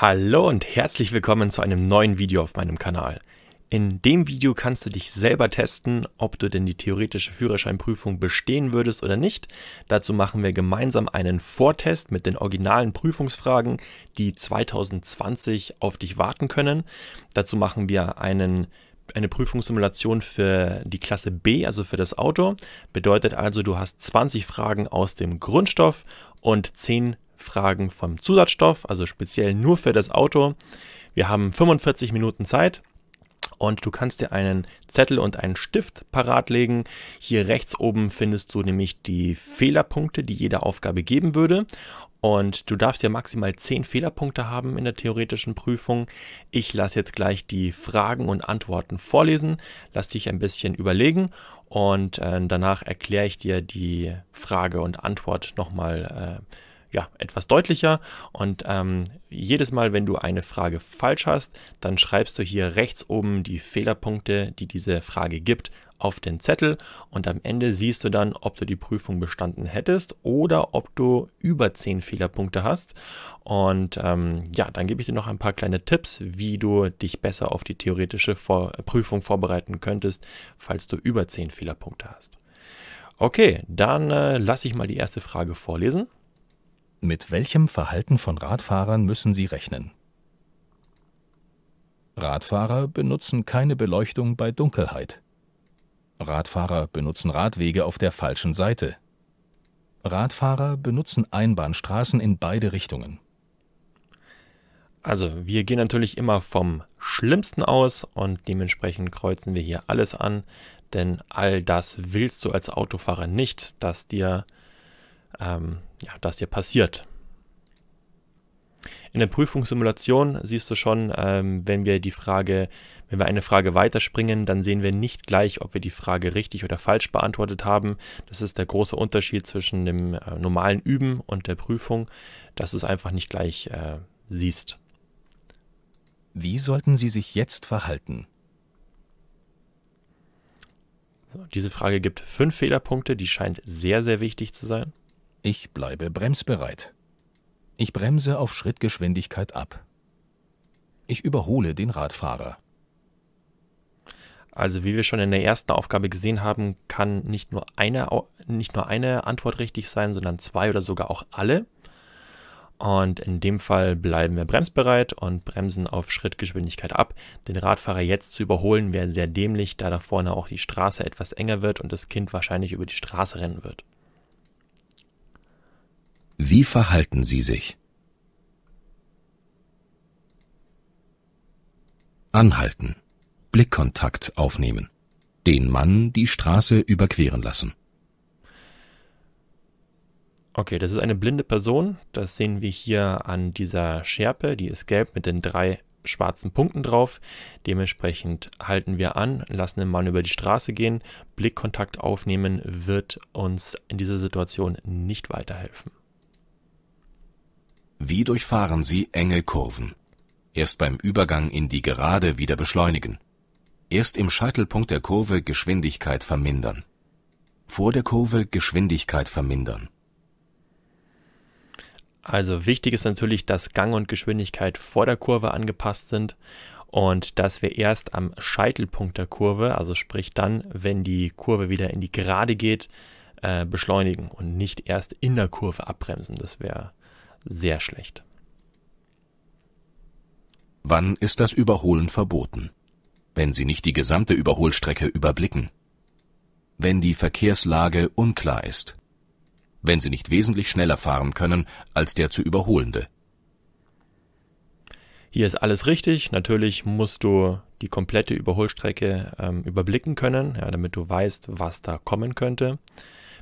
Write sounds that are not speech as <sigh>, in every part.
Hallo und herzlich willkommen zu einem neuen Video auf meinem Kanal. In dem Video kannst du dich selber testen, ob du denn die theoretische Führerscheinprüfung bestehen würdest oder nicht. Dazu machen wir gemeinsam einen Vortest mit den originalen Prüfungsfragen, die 2020 auf dich warten können. Dazu machen wir einen eine Prüfungssimulation für die Klasse B, also für das Auto. Bedeutet also, du hast 20 Fragen aus dem Grundstoff und 10 Fragen vom Zusatzstoff, also speziell nur für das Auto. Wir haben 45 Minuten Zeit und du kannst dir einen Zettel und einen Stift parat legen. Hier rechts oben findest du nämlich die Fehlerpunkte, die jede Aufgabe geben würde. Und du darfst ja maximal 10 Fehlerpunkte haben in der theoretischen Prüfung. Ich lasse jetzt gleich die Fragen und Antworten vorlesen, lass dich ein bisschen überlegen und äh, danach erkläre ich dir die Frage und Antwort nochmal äh, ja, etwas deutlicher. Und ähm, jedes Mal, wenn du eine Frage falsch hast, dann schreibst du hier rechts oben die Fehlerpunkte, die diese Frage gibt, auf den Zettel und am Ende siehst du dann, ob du die Prüfung bestanden hättest oder ob du über 10 Fehlerpunkte hast. Und ähm, ja, dann gebe ich dir noch ein paar kleine Tipps, wie du dich besser auf die theoretische Vor Prüfung vorbereiten könntest, falls du über 10 Fehlerpunkte hast. Okay, dann äh, lasse ich mal die erste Frage vorlesen. Mit welchem Verhalten von Radfahrern müssen Sie rechnen? Radfahrer benutzen keine Beleuchtung bei Dunkelheit. Radfahrer benutzen Radwege auf der falschen Seite. Radfahrer benutzen Einbahnstraßen in beide Richtungen. Also, wir gehen natürlich immer vom Schlimmsten aus und dementsprechend kreuzen wir hier alles an, denn all das willst du als Autofahrer nicht, dass dir ähm, ja, das dir passiert. In der Prüfungssimulation siehst du schon, ähm, wenn wir die Frage, wenn wir eine Frage weiterspringen, dann sehen wir nicht gleich, ob wir die Frage richtig oder falsch beantwortet haben. Das ist der große Unterschied zwischen dem äh, normalen Üben und der Prüfung, dass du es einfach nicht gleich äh, siehst. Wie sollten Sie sich jetzt verhalten? So, diese Frage gibt fünf Fehlerpunkte, die scheint sehr, sehr wichtig zu sein. Ich bleibe bremsbereit. Ich bremse auf Schrittgeschwindigkeit ab. Ich überhole den Radfahrer. Also wie wir schon in der ersten Aufgabe gesehen haben, kann nicht nur eine, nicht nur eine Antwort richtig sein, sondern zwei oder sogar auch alle. Und in dem Fall bleiben wir bremsbereit und bremsen auf Schrittgeschwindigkeit ab. Den Radfahrer jetzt zu überholen wäre sehr dämlich, da da vorne auch die Straße etwas enger wird und das Kind wahrscheinlich über die Straße rennen wird. Wie verhalten sie sich? Anhalten. Blickkontakt aufnehmen. Den Mann die Straße überqueren lassen. Okay, das ist eine blinde Person. Das sehen wir hier an dieser Schärpe. Die ist gelb mit den drei schwarzen Punkten drauf. Dementsprechend halten wir an, lassen den Mann über die Straße gehen. Blickkontakt aufnehmen wird uns in dieser Situation nicht weiterhelfen. Wie durchfahren Sie enge Kurven? Erst beim Übergang in die Gerade wieder beschleunigen. Erst im Scheitelpunkt der Kurve Geschwindigkeit vermindern. Vor der Kurve Geschwindigkeit vermindern. Also wichtig ist natürlich, dass Gang und Geschwindigkeit vor der Kurve angepasst sind und dass wir erst am Scheitelpunkt der Kurve, also sprich dann, wenn die Kurve wieder in die Gerade geht, äh, beschleunigen und nicht erst in der Kurve abbremsen. Das wäre sehr schlecht. Wann ist das Überholen verboten? Wenn Sie nicht die gesamte Überholstrecke überblicken. Wenn die Verkehrslage unklar ist. Wenn Sie nicht wesentlich schneller fahren können als der zu überholende. Hier ist alles richtig. Natürlich musst du die komplette Überholstrecke ähm, überblicken können, ja, damit du weißt, was da kommen könnte.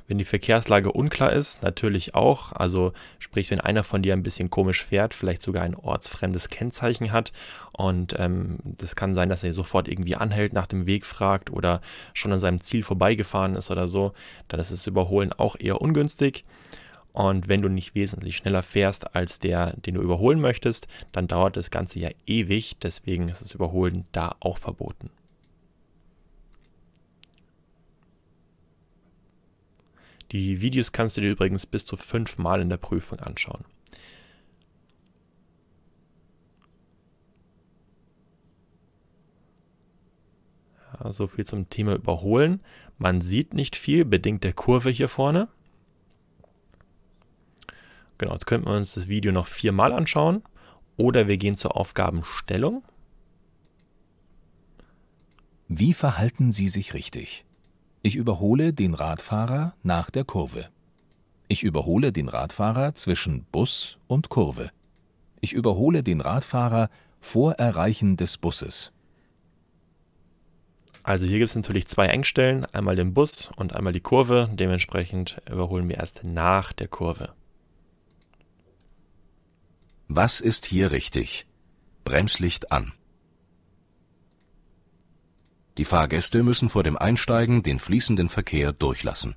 Wenn die Verkehrslage unklar ist, natürlich auch. Also sprich, wenn einer von dir ein bisschen komisch fährt, vielleicht sogar ein ortsfremdes Kennzeichen hat. Und ähm, das kann sein, dass er sofort irgendwie anhält, nach dem Weg fragt oder schon an seinem Ziel vorbeigefahren ist oder so. Dann ist das Überholen auch eher ungünstig. Und wenn du nicht wesentlich schneller fährst als der, den du überholen möchtest, dann dauert das Ganze ja ewig. Deswegen ist das Überholen da auch verboten. Die Videos kannst du dir übrigens bis zu fünfmal in der Prüfung anschauen. Ja, so viel zum Thema Überholen. Man sieht nicht viel, bedingt der Kurve hier vorne. Genau, jetzt könnten wir uns das Video noch viermal anschauen. Oder wir gehen zur Aufgabenstellung. Wie verhalten Sie sich richtig? Ich überhole den Radfahrer nach der Kurve. Ich überhole den Radfahrer zwischen Bus und Kurve. Ich überhole den Radfahrer vor Erreichen des Busses. Also hier gibt es natürlich zwei Engstellen, einmal den Bus und einmal die Kurve. Dementsprechend überholen wir erst nach der Kurve. Was ist hier richtig? Bremslicht an. Die Fahrgäste müssen vor dem Einsteigen den fließenden Verkehr durchlassen.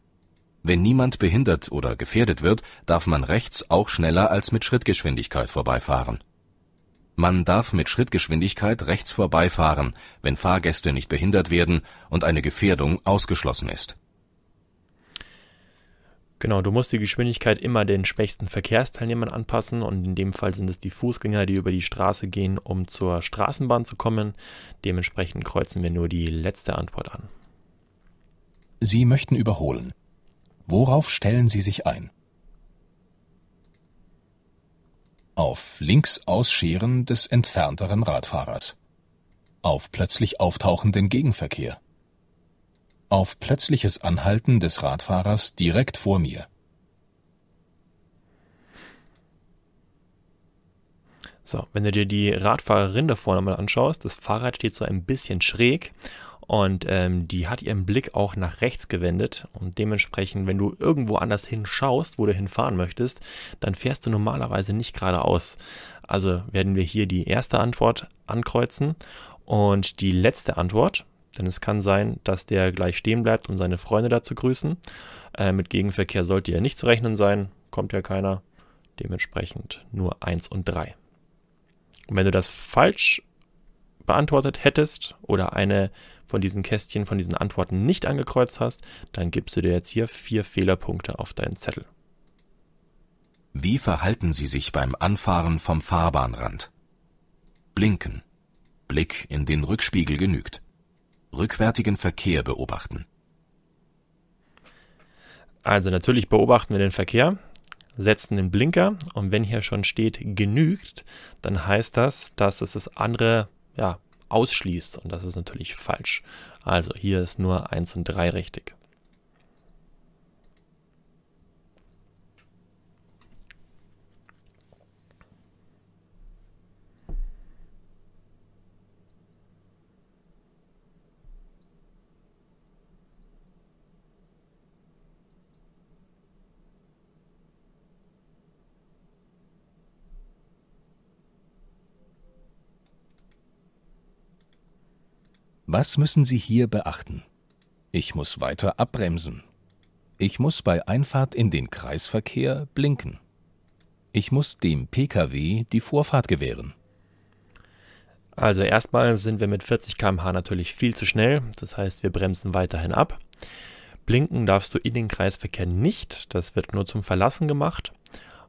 Wenn niemand behindert oder gefährdet wird, darf man rechts auch schneller als mit Schrittgeschwindigkeit vorbeifahren. Man darf mit Schrittgeschwindigkeit rechts vorbeifahren, wenn Fahrgäste nicht behindert werden und eine Gefährdung ausgeschlossen ist Genau, du musst die Geschwindigkeit immer den schwächsten Verkehrsteilnehmern anpassen und in dem Fall sind es die Fußgänger, die über die Straße gehen, um zur Straßenbahn zu kommen. Dementsprechend kreuzen wir nur die letzte Antwort an. Sie möchten überholen. Worauf stellen Sie sich ein? Auf links Ausscheren des entfernteren Radfahrers. Auf plötzlich auftauchenden Gegenverkehr auf plötzliches Anhalten des Radfahrers direkt vor mir. So, wenn du dir die Radfahrerin da vorne mal anschaust, das Fahrrad steht so ein bisschen schräg und ähm, die hat ihren Blick auch nach rechts gewendet und dementsprechend, wenn du irgendwo anders hinschaust, wo du hinfahren möchtest, dann fährst du normalerweise nicht geradeaus. Also werden wir hier die erste Antwort ankreuzen und die letzte Antwort denn es kann sein, dass der gleich stehen bleibt, um seine Freunde da zu grüßen. Äh, mit Gegenverkehr sollte ja nicht zu rechnen sein, kommt ja keiner. Dementsprechend nur 1 und 3. Und wenn du das falsch beantwortet hättest oder eine von diesen Kästchen, von diesen Antworten nicht angekreuzt hast, dann gibst du dir jetzt hier vier Fehlerpunkte auf deinen Zettel. Wie verhalten Sie sich beim Anfahren vom Fahrbahnrand? Blinken. Blick in den Rückspiegel genügt rückwärtigen Verkehr beobachten? Also natürlich beobachten wir den Verkehr, setzen den Blinker und wenn hier schon steht genügt, dann heißt das, dass es das andere ja, ausschließt und das ist natürlich falsch. Also hier ist nur 1 und 3 richtig. Was müssen Sie hier beachten? Ich muss weiter abbremsen. Ich muss bei Einfahrt in den Kreisverkehr blinken. Ich muss dem Pkw die Vorfahrt gewähren. Also erstmal sind wir mit 40 km/h natürlich viel zu schnell, das heißt wir bremsen weiterhin ab. Blinken darfst du in den Kreisverkehr nicht, das wird nur zum Verlassen gemacht.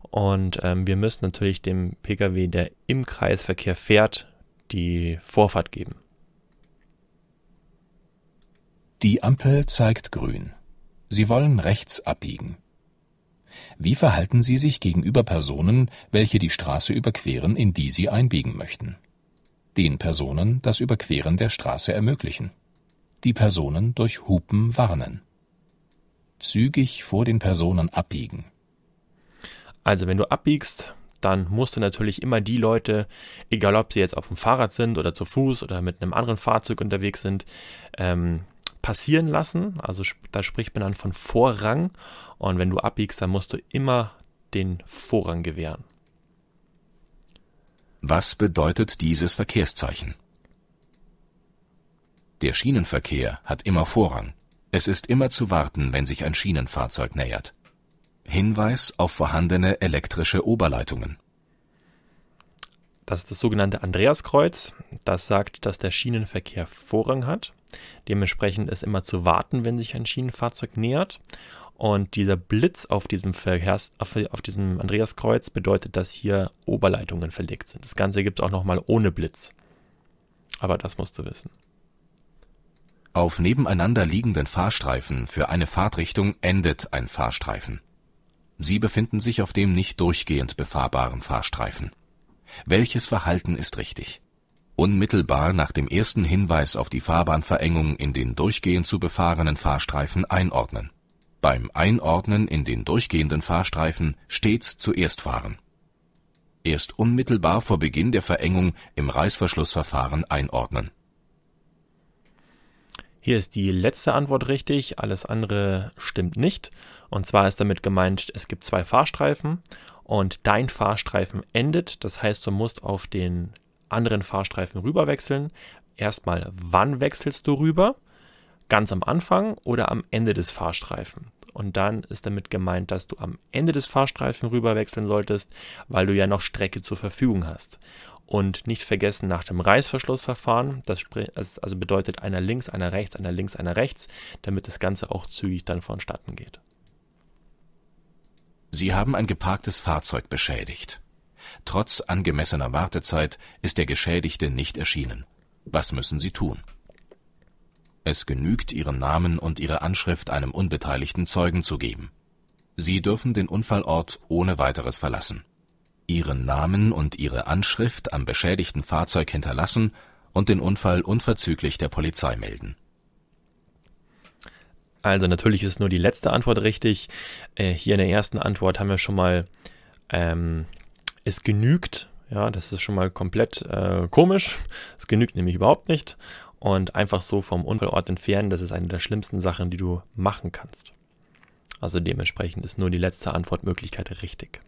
Und ähm, wir müssen natürlich dem Pkw, der im Kreisverkehr fährt, die Vorfahrt geben. Die Ampel zeigt Grün. Sie wollen rechts abbiegen. Wie verhalten Sie sich gegenüber Personen, welche die Straße überqueren, in die Sie einbiegen möchten? Den Personen das Überqueren der Straße ermöglichen. Die Personen durch Hupen warnen. Zügig vor den Personen abbiegen. Also wenn du abbiegst, dann musst du natürlich immer die Leute, egal ob sie jetzt auf dem Fahrrad sind oder zu Fuß oder mit einem anderen Fahrzeug unterwegs sind, ähm, passieren lassen. Also da spricht man dann von Vorrang. Und wenn du abbiegst, dann musst du immer den Vorrang gewähren. Was bedeutet dieses Verkehrszeichen? Der Schienenverkehr hat immer Vorrang. Es ist immer zu warten, wenn sich ein Schienenfahrzeug nähert. Hinweis auf vorhandene elektrische Oberleitungen. Das ist das sogenannte Andreaskreuz. Das sagt, dass der Schienenverkehr Vorrang hat. Dementsprechend ist immer zu warten, wenn sich ein Schienenfahrzeug nähert. Und dieser Blitz auf diesem, Verkehrs auf, auf diesem Andreaskreuz bedeutet, dass hier Oberleitungen verlegt sind. Das Ganze gibt es auch nochmal ohne Blitz. Aber das musst du wissen. Auf nebeneinander liegenden Fahrstreifen für eine Fahrtrichtung endet ein Fahrstreifen. Sie befinden sich auf dem nicht durchgehend befahrbaren Fahrstreifen. Welches Verhalten ist richtig? unmittelbar nach dem ersten Hinweis auf die Fahrbahnverengung in den durchgehend zu befahrenen Fahrstreifen einordnen. Beim Einordnen in den durchgehenden Fahrstreifen stets zuerst fahren. Erst unmittelbar vor Beginn der Verengung im Reißverschlussverfahren einordnen. Hier ist die letzte Antwort richtig, alles andere stimmt nicht. Und zwar ist damit gemeint, es gibt zwei Fahrstreifen und dein Fahrstreifen endet. Das heißt, du musst auf den anderen Fahrstreifen rüberwechseln. Erstmal, wann wechselst du rüber? Ganz am Anfang oder am Ende des Fahrstreifen? Und dann ist damit gemeint, dass du am Ende des Fahrstreifen rüberwechseln solltest, weil du ja noch Strecke zur Verfügung hast. Und nicht vergessen nach dem Reißverschlussverfahren, das also bedeutet einer links, einer rechts, einer links, einer rechts, damit das Ganze auch zügig dann vonstatten geht. Sie haben ein geparktes Fahrzeug beschädigt. Trotz angemessener Wartezeit ist der Geschädigte nicht erschienen. Was müssen Sie tun? Es genügt, Ihren Namen und Ihre Anschrift einem unbeteiligten Zeugen zu geben. Sie dürfen den Unfallort ohne weiteres verlassen. Ihren Namen und Ihre Anschrift am beschädigten Fahrzeug hinterlassen und den Unfall unverzüglich der Polizei melden. Also natürlich ist nur die letzte Antwort richtig. Äh, hier in der ersten Antwort haben wir schon mal ähm, es genügt, ja, das ist schon mal komplett äh, komisch. Es genügt nämlich überhaupt nicht. Und einfach so vom Unfallort entfernen, das ist eine der schlimmsten Sachen, die du machen kannst. Also dementsprechend ist nur die letzte Antwortmöglichkeit richtig.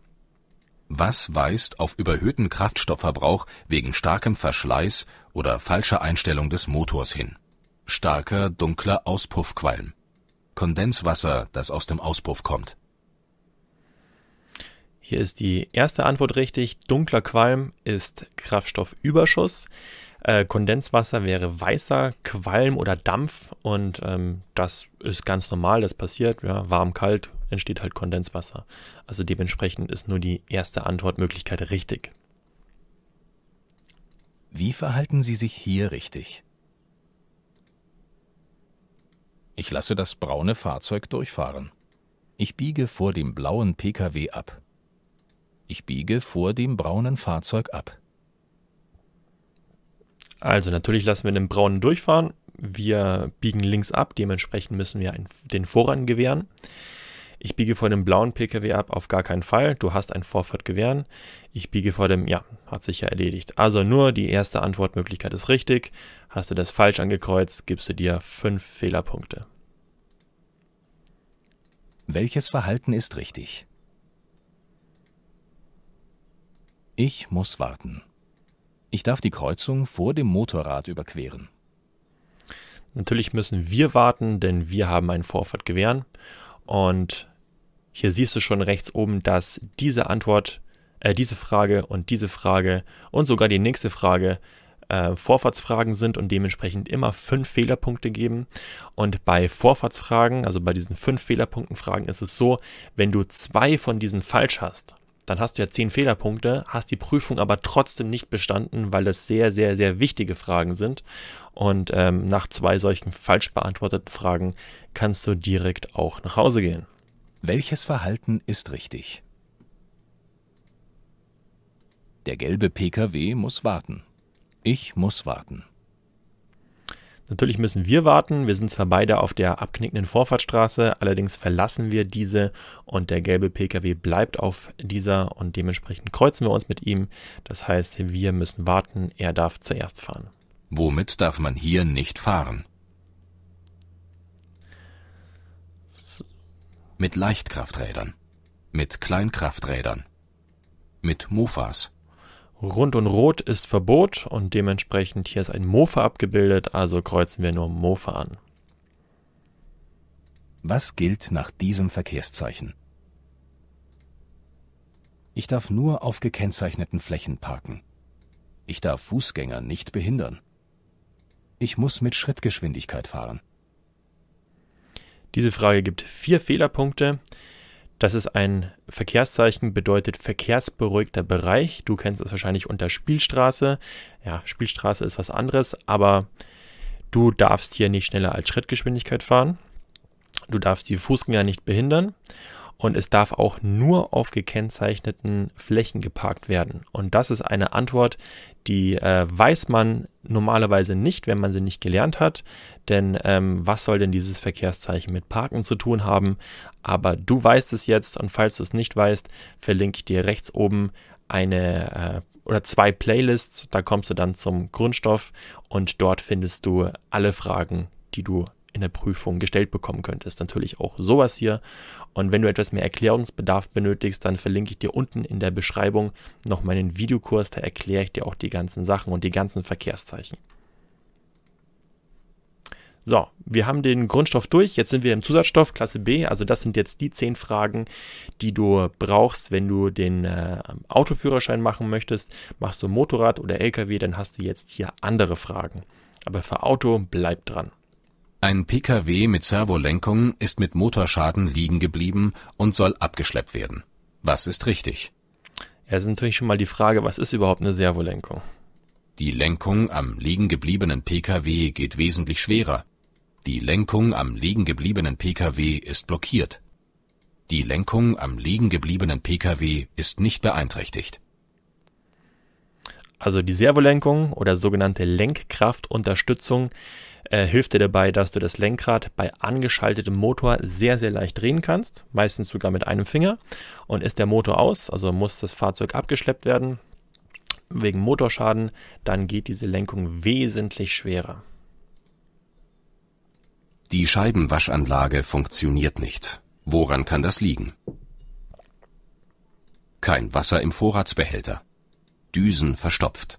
Was weist auf überhöhten Kraftstoffverbrauch wegen starkem Verschleiß oder falscher Einstellung des Motors hin? Starker, dunkler Auspuffqualm. Kondenswasser, das aus dem Auspuff kommt. Hier ist die erste Antwort richtig. Dunkler Qualm ist Kraftstoffüberschuss. Äh, Kondenswasser wäre weißer Qualm oder Dampf und ähm, das ist ganz normal, das passiert. Ja, warm, kalt entsteht halt Kondenswasser. Also dementsprechend ist nur die erste Antwortmöglichkeit richtig. Wie verhalten Sie sich hier richtig? Ich lasse das braune Fahrzeug durchfahren. Ich biege vor dem blauen Pkw ab. Ich biege vor dem braunen Fahrzeug ab. Also natürlich lassen wir den braunen durchfahren. Wir biegen links ab, dementsprechend müssen wir den Vorrang gewähren. Ich biege vor dem blauen PKW ab, auf gar keinen Fall. Du hast ein Vorfahrt gewähren. Ich biege vor dem, ja, hat sich ja erledigt. Also nur die erste Antwortmöglichkeit ist richtig. Hast du das falsch angekreuzt, gibst du dir fünf Fehlerpunkte. Welches Verhalten ist richtig? Ich muss warten. Ich darf die Kreuzung vor dem Motorrad überqueren. Natürlich müssen wir warten, denn wir haben einen Vorfahrt gewähren. Und hier siehst du schon rechts oben, dass diese Antwort, äh, diese Frage und diese Frage und sogar die nächste Frage äh, Vorfahrtsfragen sind und dementsprechend immer fünf Fehlerpunkte geben. Und bei Vorfahrtsfragen, also bei diesen fünf Fehlerpunkten Fragen, ist es so, wenn du zwei von diesen falsch hast, dann hast du ja zehn Fehlerpunkte, hast die Prüfung aber trotzdem nicht bestanden, weil das sehr, sehr, sehr wichtige Fragen sind. Und ähm, nach zwei solchen falsch beantworteten Fragen kannst du direkt auch nach Hause gehen. Welches Verhalten ist richtig? Der gelbe Pkw muss warten. Ich muss warten. Natürlich müssen wir warten. Wir sind zwar beide auf der abknickenden Vorfahrtsstraße, allerdings verlassen wir diese und der gelbe Pkw bleibt auf dieser und dementsprechend kreuzen wir uns mit ihm. Das heißt, wir müssen warten. Er darf zuerst fahren. Womit darf man hier nicht fahren? Mit Leichtkrafträdern. Mit Kleinkrafträdern. Mit Mofas. Rund und Rot ist Verbot und dementsprechend hier ist ein Mofa abgebildet, also kreuzen wir nur Mofa an. Was gilt nach diesem Verkehrszeichen? Ich darf nur auf gekennzeichneten Flächen parken. Ich darf Fußgänger nicht behindern. Ich muss mit Schrittgeschwindigkeit fahren. Diese Frage gibt vier Fehlerpunkte. Das ist ein Verkehrszeichen, bedeutet verkehrsberuhigter Bereich. Du kennst es wahrscheinlich unter Spielstraße. Ja, Spielstraße ist was anderes, aber du darfst hier nicht schneller als Schrittgeschwindigkeit fahren. Du darfst die Fußgänger nicht behindern und es darf auch nur auf gekennzeichneten Flächen geparkt werden. Und das ist eine Antwort, die äh, weiß man normalerweise nicht, wenn man sie nicht gelernt hat. Denn ähm, was soll denn dieses Verkehrszeichen mit Parken zu tun haben? Aber du weißt es jetzt und falls du es nicht weißt, verlinke ich dir rechts oben eine äh, oder zwei Playlists. Da kommst du dann zum Grundstoff und dort findest du alle Fragen, die du in der Prüfung gestellt bekommen könntest. Natürlich auch sowas hier. Und wenn du etwas mehr Erklärungsbedarf benötigst, dann verlinke ich dir unten in der Beschreibung noch meinen Videokurs. Da erkläre ich dir auch die ganzen Sachen und die ganzen Verkehrszeichen. So, wir haben den Grundstoff durch. Jetzt sind wir im Zusatzstoff Klasse B. Also das sind jetzt die zehn Fragen, die du brauchst, wenn du den äh, Autoführerschein machen möchtest. Machst du Motorrad oder LKW, dann hast du jetzt hier andere Fragen. Aber für Auto bleib dran. Ein Pkw mit Servolenkung ist mit Motorschaden liegen geblieben und soll abgeschleppt werden. Was ist richtig? Ja, ist natürlich schon mal die Frage, was ist überhaupt eine Servolenkung? Die Lenkung am liegen gebliebenen Pkw geht wesentlich schwerer. Die Lenkung am liegen gebliebenen Pkw ist blockiert. Die Lenkung am liegen gebliebenen Pkw ist nicht beeinträchtigt also die Servolenkung oder sogenannte Lenkkraftunterstützung äh, hilft dir dabei, dass du das Lenkrad bei angeschaltetem Motor sehr, sehr leicht drehen kannst, meistens sogar mit einem Finger. Und ist der Motor aus, also muss das Fahrzeug abgeschleppt werden wegen Motorschaden, dann geht diese Lenkung wesentlich schwerer. Die Scheibenwaschanlage funktioniert nicht. Woran kann das liegen? Kein Wasser im Vorratsbehälter. Düsen verstopft.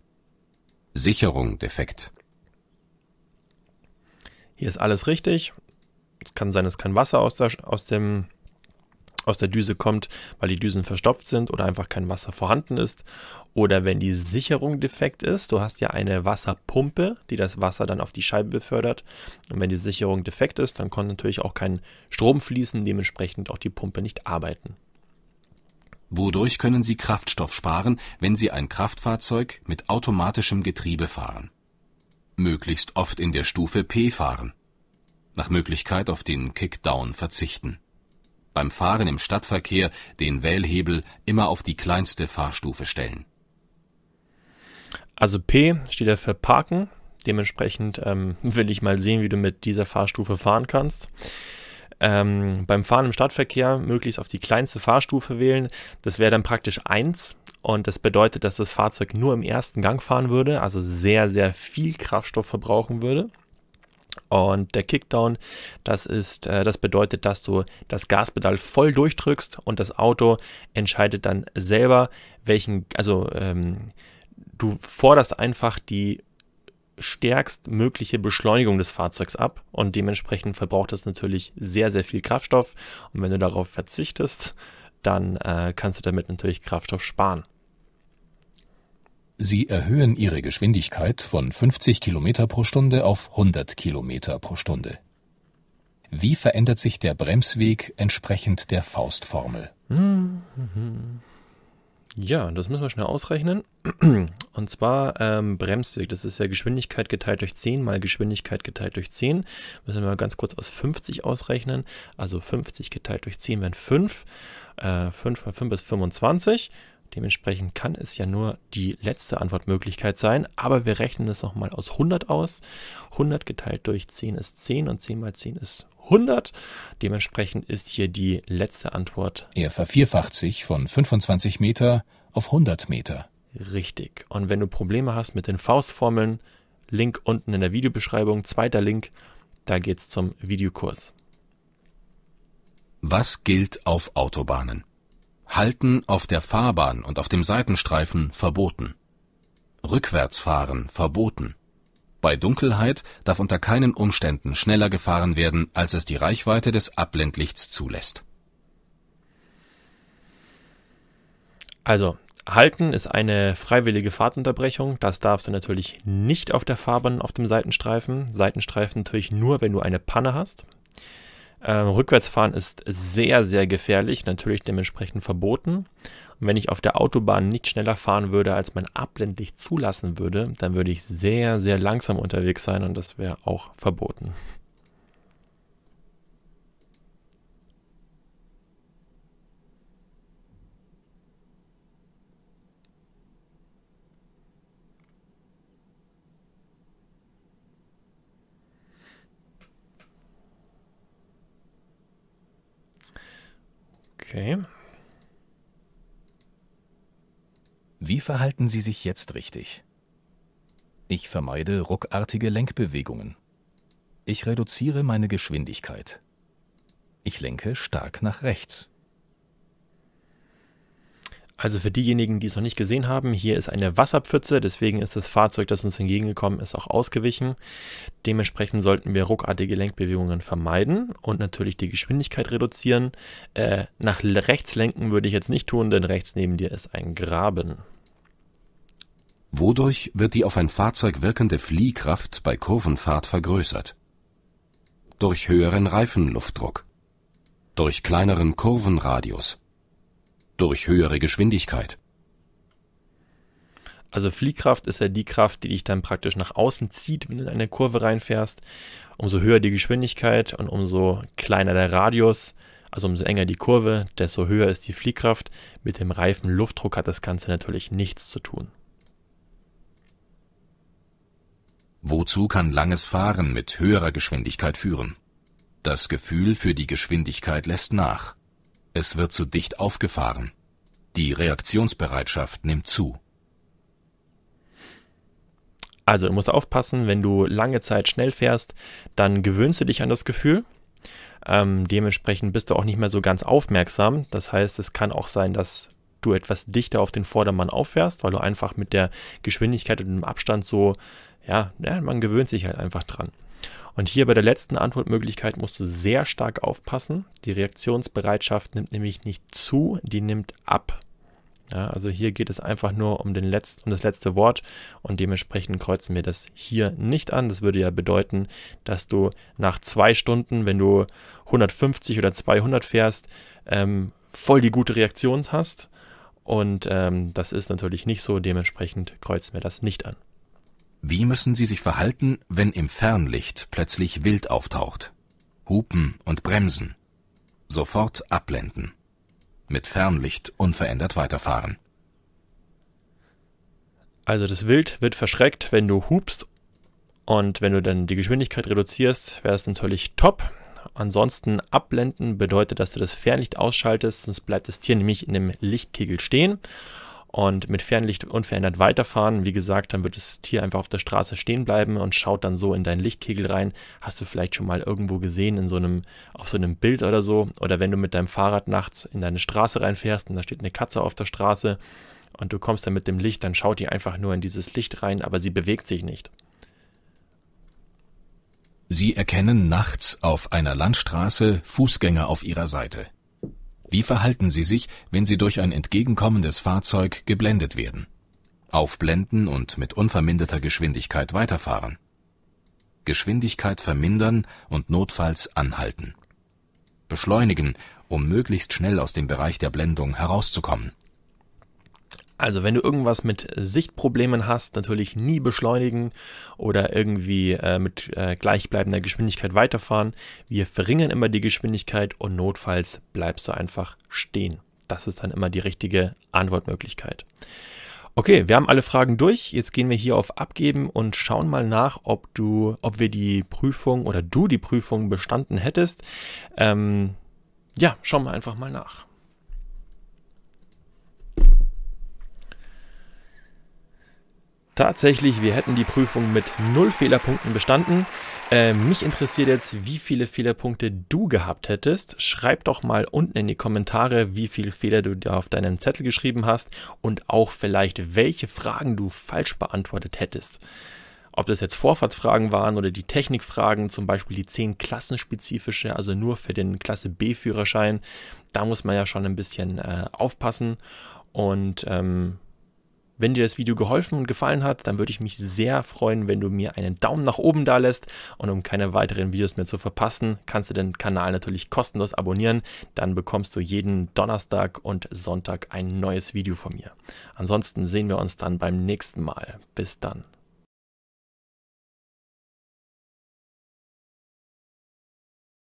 Sicherung defekt. Hier ist alles richtig. Es kann sein, dass kein Wasser aus der, aus, dem, aus der Düse kommt, weil die Düsen verstopft sind oder einfach kein Wasser vorhanden ist. Oder wenn die Sicherung defekt ist, du hast ja eine Wasserpumpe, die das Wasser dann auf die Scheibe befördert. Und wenn die Sicherung defekt ist, dann kann natürlich auch kein Strom fließen, dementsprechend auch die Pumpe nicht arbeiten. Wodurch können Sie Kraftstoff sparen, wenn Sie ein Kraftfahrzeug mit automatischem Getriebe fahren? Möglichst oft in der Stufe P fahren. Nach Möglichkeit auf den Kickdown verzichten. Beim Fahren im Stadtverkehr den Wählhebel immer auf die kleinste Fahrstufe stellen. Also P steht ja für Parken. Dementsprechend ähm, will ich mal sehen, wie du mit dieser Fahrstufe fahren kannst. Ähm, beim Fahren im Stadtverkehr möglichst auf die kleinste Fahrstufe wählen. Das wäre dann praktisch 1 und das bedeutet, dass das Fahrzeug nur im ersten Gang fahren würde, also sehr, sehr viel Kraftstoff verbrauchen würde. Und der Kickdown, das ist, äh, das bedeutet, dass du das Gaspedal voll durchdrückst und das Auto entscheidet dann selber, welchen, also ähm, du forderst einfach die stärkstmögliche Beschleunigung des Fahrzeugs ab und dementsprechend verbraucht es natürlich sehr, sehr viel Kraftstoff. Und wenn du darauf verzichtest, dann äh, kannst du damit natürlich Kraftstoff sparen. Sie erhöhen ihre Geschwindigkeit von 50 km pro Stunde auf 100 km pro Stunde. Wie verändert sich der Bremsweg entsprechend der Faustformel? Mhm. Ja, das müssen wir schnell ausrechnen. <clears throat> Und zwar ähm, Bremsweg, das ist ja Geschwindigkeit geteilt durch 10 mal Geschwindigkeit geteilt durch 10. Müssen wir mal ganz kurz aus 50 ausrechnen. Also 50 geteilt durch 10 wären 5. Äh, 5 mal 5 ist 25. Dementsprechend kann es ja nur die letzte Antwortmöglichkeit sein, aber wir rechnen es nochmal aus 100 aus. 100 geteilt durch 10 ist 10 und 10 mal 10 ist 100. Dementsprechend ist hier die letzte Antwort. Er vervierfacht sich von 25 Meter auf 100 Meter. Richtig. Und wenn du Probleme hast mit den Faustformeln, Link unten in der Videobeschreibung, zweiter Link, da geht's zum Videokurs. Was gilt auf Autobahnen? Halten auf der Fahrbahn und auf dem Seitenstreifen verboten. Rückwärtsfahren verboten. Bei Dunkelheit darf unter keinen Umständen schneller gefahren werden, als es die Reichweite des Abblendlichts zulässt. Also, halten ist eine freiwillige Fahrtunterbrechung. Das darfst du natürlich nicht auf der Fahrbahn auf dem Seitenstreifen. Seitenstreifen natürlich nur, wenn du eine Panne hast. Ähm, Rückwärtsfahren ist sehr, sehr gefährlich, natürlich dementsprechend verboten. Und wenn ich auf der Autobahn nicht schneller fahren würde, als man abblendlich zulassen würde, dann würde ich sehr, sehr langsam unterwegs sein und das wäre auch verboten. Okay. Wie verhalten Sie sich jetzt richtig? Ich vermeide ruckartige Lenkbewegungen. Ich reduziere meine Geschwindigkeit. Ich lenke stark nach rechts. Also für diejenigen, die es noch nicht gesehen haben, hier ist eine Wasserpfütze, deswegen ist das Fahrzeug, das uns entgegengekommen ist, auch ausgewichen. Dementsprechend sollten wir ruckartige Lenkbewegungen vermeiden und natürlich die Geschwindigkeit reduzieren. Äh, nach rechts lenken würde ich jetzt nicht tun, denn rechts neben dir ist ein Graben. Wodurch wird die auf ein Fahrzeug wirkende Fliehkraft bei Kurvenfahrt vergrößert? Durch höheren Reifenluftdruck. Durch kleineren Kurvenradius durch höhere Geschwindigkeit. Also Fliehkraft ist ja die Kraft, die dich dann praktisch nach außen zieht, wenn du in eine Kurve reinfährst. Umso höher die Geschwindigkeit und umso kleiner der Radius, also umso enger die Kurve, desto höher ist die Fliehkraft. Mit dem reifen Luftdruck hat das Ganze natürlich nichts zu tun. Wozu kann langes Fahren mit höherer Geschwindigkeit führen? Das Gefühl für die Geschwindigkeit lässt nach es wird zu dicht aufgefahren. Die Reaktionsbereitschaft nimmt zu. Also du musst aufpassen, wenn du lange Zeit schnell fährst, dann gewöhnst du dich an das Gefühl. Ähm, dementsprechend bist du auch nicht mehr so ganz aufmerksam. Das heißt, es kann auch sein, dass du etwas dichter auf den Vordermann auffährst, weil du einfach mit der Geschwindigkeit und dem Abstand so, ja, ja man gewöhnt sich halt einfach dran. Und hier bei der letzten Antwortmöglichkeit musst du sehr stark aufpassen. Die Reaktionsbereitschaft nimmt nämlich nicht zu, die nimmt ab. Ja, also hier geht es einfach nur um, den Letzt, um das letzte Wort und dementsprechend kreuzen wir das hier nicht an. Das würde ja bedeuten, dass du nach zwei Stunden, wenn du 150 oder 200 fährst, ähm, voll die gute Reaktion hast. Und ähm, das ist natürlich nicht so, dementsprechend kreuzen wir das nicht an. Wie müssen sie sich verhalten, wenn im Fernlicht plötzlich Wild auftaucht? Hupen und bremsen. Sofort abblenden. Mit Fernlicht unverändert weiterfahren. Also das Wild wird verschreckt, wenn du hupst und wenn du dann die Geschwindigkeit reduzierst, wäre es natürlich top. Ansonsten abblenden bedeutet, dass du das Fernlicht ausschaltest, sonst bleibt das Tier nämlich in dem Lichtkegel stehen und mit Fernlicht unverändert weiterfahren. Wie gesagt, dann wird das Tier einfach auf der Straße stehen bleiben und schaut dann so in deinen Lichtkegel rein. Hast du vielleicht schon mal irgendwo gesehen in so einem, auf so einem Bild oder so. Oder wenn du mit deinem Fahrrad nachts in deine Straße reinfährst und da steht eine Katze auf der Straße und du kommst dann mit dem Licht, dann schaut die einfach nur in dieses Licht rein, aber sie bewegt sich nicht. Sie erkennen nachts auf einer Landstraße Fußgänger auf ihrer Seite. Wie verhalten sie sich, wenn sie durch ein entgegenkommendes Fahrzeug geblendet werden? Aufblenden und mit unverminderter Geschwindigkeit weiterfahren. Geschwindigkeit vermindern und notfalls anhalten. Beschleunigen, um möglichst schnell aus dem Bereich der Blendung herauszukommen also wenn du irgendwas mit Sichtproblemen hast, natürlich nie beschleunigen oder irgendwie äh, mit äh, gleichbleibender Geschwindigkeit weiterfahren. Wir verringern immer die Geschwindigkeit und notfalls bleibst du einfach stehen. Das ist dann immer die richtige Antwortmöglichkeit. Okay, wir haben alle Fragen durch. Jetzt gehen wir hier auf Abgeben und schauen mal nach, ob du, ob wir die Prüfung oder du die Prüfung bestanden hättest. Ähm, ja, schauen wir einfach mal nach. tatsächlich, wir hätten die Prüfung mit null Fehlerpunkten bestanden. Äh, mich interessiert jetzt, wie viele Fehlerpunkte du gehabt hättest. Schreib doch mal unten in die Kommentare, wie viele Fehler du da auf deinen Zettel geschrieben hast und auch vielleicht, welche Fragen du falsch beantwortet hättest. Ob das jetzt Vorfahrtsfragen waren oder die Technikfragen, zum Beispiel die 10 klassenspezifische, also nur für den Klasse B-Führerschein, da muss man ja schon ein bisschen äh, aufpassen. Und ähm, wenn dir das Video geholfen und gefallen hat, dann würde ich mich sehr freuen, wenn du mir einen Daumen nach oben da lässt. Und um keine weiteren Videos mehr zu verpassen, kannst du den Kanal natürlich kostenlos abonnieren. Dann bekommst du jeden Donnerstag und Sonntag ein neues Video von mir. Ansonsten sehen wir uns dann beim nächsten Mal. Bis dann.